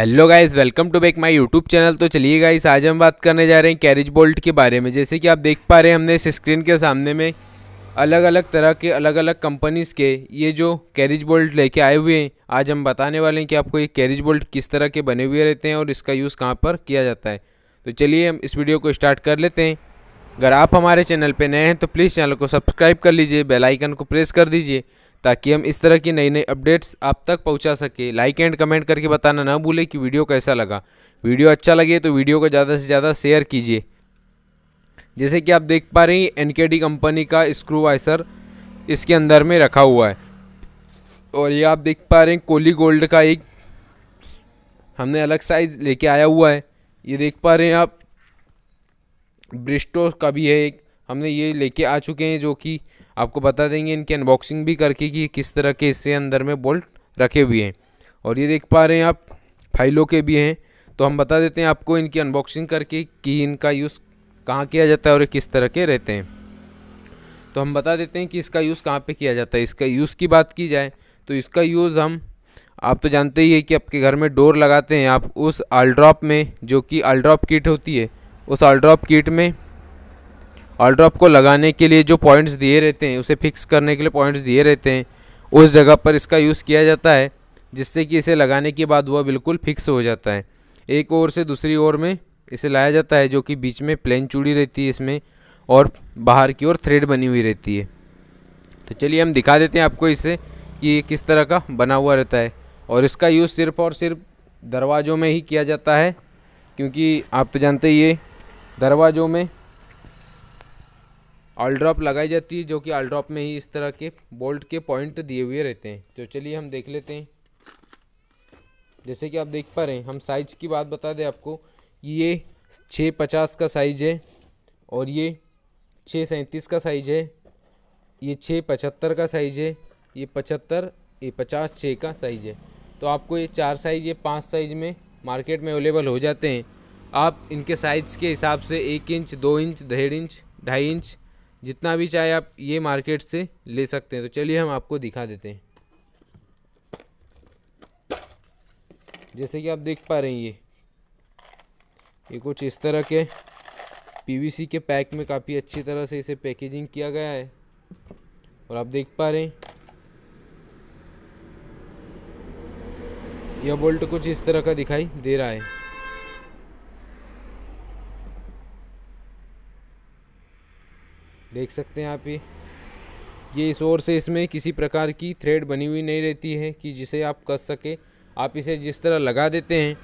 hello guys welcome to back my YouTube channel तो चलिए guys आज हम बात करने जा रहे हैं कैरिज बोल्ट के बारे में जैसे कि आप देख पा रहे हैं हमने इस स्क्रीन के सामने में अलग अलग तरह के अलग अलग कंपनीज़ के ये जो कैरिज बोल्ट लेके आए हुए हैं आज हम बताने वाले हैं कि आपको ये कैरिज बोल्ट किस तरह के बने हुए रहते हैं और इसका यूज़ कहाँ पर किया जाता है तो चलिए हम इस वीडियो को स्टार्ट कर लेते हैं अगर आप हमारे चैनल पर नए हैं तो प्लीज़ चैनल को सब्सक्राइब कर लीजिए बेलाइकन को प्रेस कर दीजिए ताकि हम इस तरह की नई नई अपडेट्स आप तक पहुंचा सकें लाइक एंड कमेंट करके बताना ना भूलें कि वीडियो कैसा लगा वीडियो अच्छा लगे तो वीडियो को ज़्यादा से ज़्यादा शेयर कीजिए जैसे कि आप देख पा रहे हैं एन कंपनी का स्क्रू वाइसर इसके अंदर में रखा हुआ है और ये आप देख पा रहे हैं कोली गोल्ड का एक हमने अलग साइज लेके आया हुआ है ये देख पा रहे हैं आप ब्रिस्टो का भी है एक हमने ये लेके आ चुके हैं जो कि आपको बता देंगे इनकी अनबॉक्सिंग भी करके कि किस तरह के इससे अंदर में बोल्ट रखे हुए हैं और ये देख पा रहे हैं आप फाइलों के भी हैं तो हम बता देते हैं आपको इनकी अनबॉक्सिंग करके कि इनका यूज़ कहाँ किया जाता है और किस तरह के रहते हैं तो हम बता देते हैं कि इसका यूज़ कहाँ पे किया जाता है इसका यूज़ की बात की जाए तो इसका यूज़ हम आप तो जानते ही है कि आपके घर में डोर लगाते हैं आप उस आलड्रॉप में जो कि आलड्रॉप किट होती है उस आलड्रॉप किट में ऑल ड्रॉप को लगाने के लिए जो पॉइंट्स दिए रहते हैं उसे फिक्स करने के लिए पॉइंट्स दिए रहते हैं उस जगह पर इसका यूज़ किया जाता है जिससे कि इसे लगाने के बाद वह बिल्कुल फिक्स हो जाता है एक ओर से दूसरी ओर में इसे लाया जाता है जो कि बीच में प्लेन चूड़ी रहती है इसमें और बाहर की ओर थ्रेड बनी हुई रहती है तो चलिए हम दिखा देते हैं आपको इसे कि ये किस तरह का बना हुआ रहता है और इसका यूज़ सिर्फ़ और सिर्फ दरवाज़ों में ही किया जाता है क्योंकि आप तो जानते ही ये दरवाज़ों में ऑल ड्रॉप लगाई जाती है जो कि ऑल ड्रॉप में ही इस तरह के बोल्ट के पॉइंट दिए हुए रहते हैं तो चलिए हम देख लेते हैं जैसे कि आप देख पा रहे हैं हम साइज की बात बता दें आपको ये छः पचास का साइज है और ये छः सैंतीस का साइज है ये छः पचहत्तर का साइज है ये पचहत्तर ये पचास छः का साइज है तो आपको ये चार साइज ये पांच साइज में मार्केट में अवेलेबल हो जाते हैं आप इनके साइज़ के हिसाब से एक इंच दो इंच डेढ़ इंच ढाई इंच जितना भी चाहे आप ये मार्केट से ले सकते हैं तो चलिए हम आपको दिखा देते हैं जैसे कि आप देख पा रहे हैं ये ये कुछ इस तरह के पीवीसी के पैक में काफ़ी अच्छी तरह से इसे पैकेजिंग किया गया है और आप देख पा रहे हैं यह बोल्ट कुछ इस तरह का दिखाई दे रहा है देख सकते हैं आप ये ये इस ओर से इसमें किसी प्रकार की थ्रेड बनी हुई नहीं रहती है कि जिसे आप कस सके आप इसे जिस तरह लगा देते हैं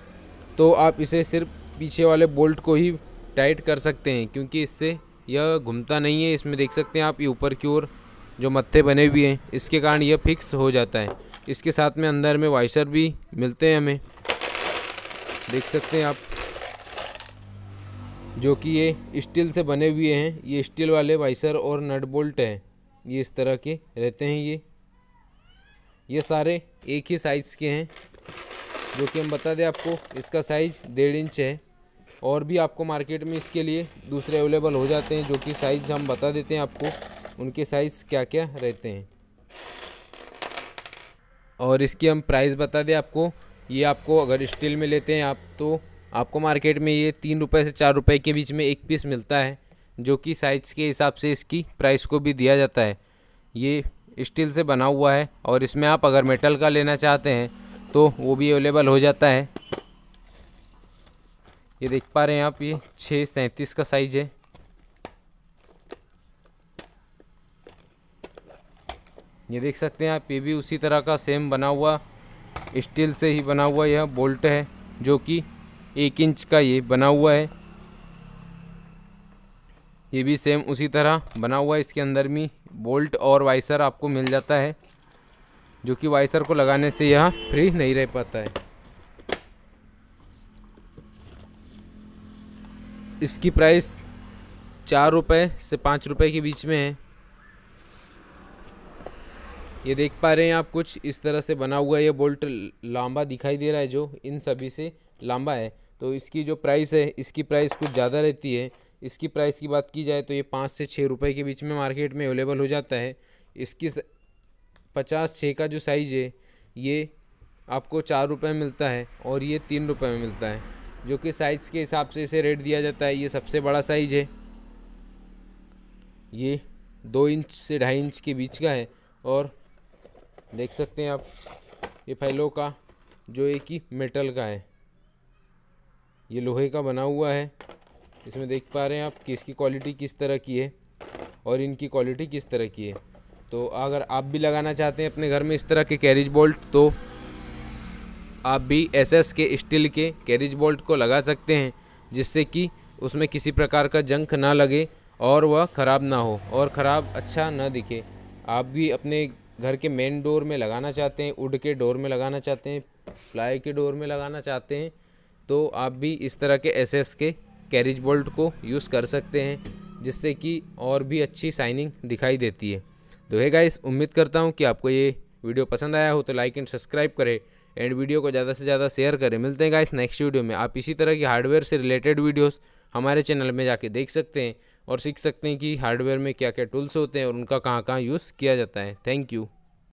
तो आप इसे सिर्फ पीछे वाले बोल्ट को ही टाइट कर सकते हैं क्योंकि इससे यह घूमता नहीं है इसमें देख सकते हैं आप ये ऊपर की ओर जो मत्थे बने हुए हैं इसके कारण यह फिक्स हो जाता है इसके साथ में अंदर में वाइसर भी मिलते हैं हमें देख सकते हैं आप जो कि ये स्टील से बने हुए हैं ये स्टील वाले वाइसर और नट बोल्ट हैं ये इस तरह के रहते हैं ये ये सारे एक ही साइज़ के हैं जो कि हम बता दें आपको इसका साइज़ डेढ़ इंच है और भी आपको मार्केट में इसके लिए दूसरे अवेलेबल हो जाते हैं जो कि साइज़ हम बता देते हैं आपको उनके साइज़ क्या क्या रहते हैं और इसकी हम प्राइस बता दें आपको ये आपको अगर स्टील में लेते हैं आप तो आपको मार्केट में ये तीन रुपये से चार रुपये के बीच में एक पीस मिलता है जो कि साइज़ के हिसाब से इसकी प्राइस को भी दिया जाता है ये स्टील से बना हुआ है और इसमें आप अगर मेटल का लेना चाहते हैं तो वो भी अवेलेबल हो जाता है ये देख पा रहे हैं आप ये छः सैंतीस का साइज़ है ये देख सकते हैं आप ये भी उसी तरह का सेम बना हुआ स्टील से ही बना हुआ यह बोल्ट है जो कि एक इंच का ये बना हुआ है ये भी सेम उसी तरह बना हुआ है इसके अंदर भी बोल्ट और वाइसर आपको मिल जाता है जो कि वाइसर को लगाने से यह फ्री नहीं रह पाता है इसकी प्राइस चार रुपये से पाँच रुपये के बीच में है ये देख पा रहे हैं आप कुछ इस तरह से बना हुआ ये बोल्ट लांबा दिखाई दे रहा है जो इन सभी से लांबा है तो इसकी जो प्राइस है इसकी प्राइस कुछ ज़्यादा रहती है इसकी प्राइस की बात की जाए तो ये पाँच से छः रुपये के बीच में मार्केट में अवेलेबल हो जाता है इसकी पचास छः का जो साइज़ है ये आपको चार रुपये में मिलता है और ये तीन रुपये में मिलता है जो कि साइज़ के हिसाब से इसे रेट दिया जाता है ये सबसे बड़ा साइज़ है ये दो इंच से ढाई इंच के बीच का है और देख सकते हैं आप ये फैलों का जो एक ही मेटल का है ये लोहे का बना हुआ है इसमें देख पा रहे हैं आप कि इसकी क्वालिटी किस तरह की है और इनकी क्वालिटी किस तरह की है तो अगर आप भी लगाना चाहते हैं अपने घर में इस तरह के कैरिज बोल्ट तो आप भी एसएस के स्टील के कैरिज बोल्ट को लगा सकते हैं जिससे कि उसमें किसी प्रकार का जंक ना लगे और वह ख़राब ना हो और ख़राब अच्छा ना दिखे आप भी अपने घर के मेन डोर में लगाना चाहते हैं उड के डोर में लगाना चाहते हैं फ्लाई के डोर में लगाना चाहते हैं तो आप भी इस तरह के एस एस के कैरिज बोल्ट को यूज़ कर सकते हैं जिससे कि और भी अच्छी साइनिंग दिखाई देती है तो है गाइस उम्मीद करता हूँ कि आपको ये वीडियो पसंद आया हो तो लाइक एंड सब्सक्राइब करें एंड वीडियो को ज़्यादा से ज़्यादा शेयर करें मिलते हैं गाइस नेक्स्ट वीडियो में आप इसी तरह की हार्डवेयर से रिलेटेड वीडियोस हमारे चैनल में जाके देख सकते हैं और सीख सकते हैं कि हार्डवेयर में क्या क्या टूल्स होते हैं और उनका कहाँ कहाँ यूज़ किया जाता है थैंक यू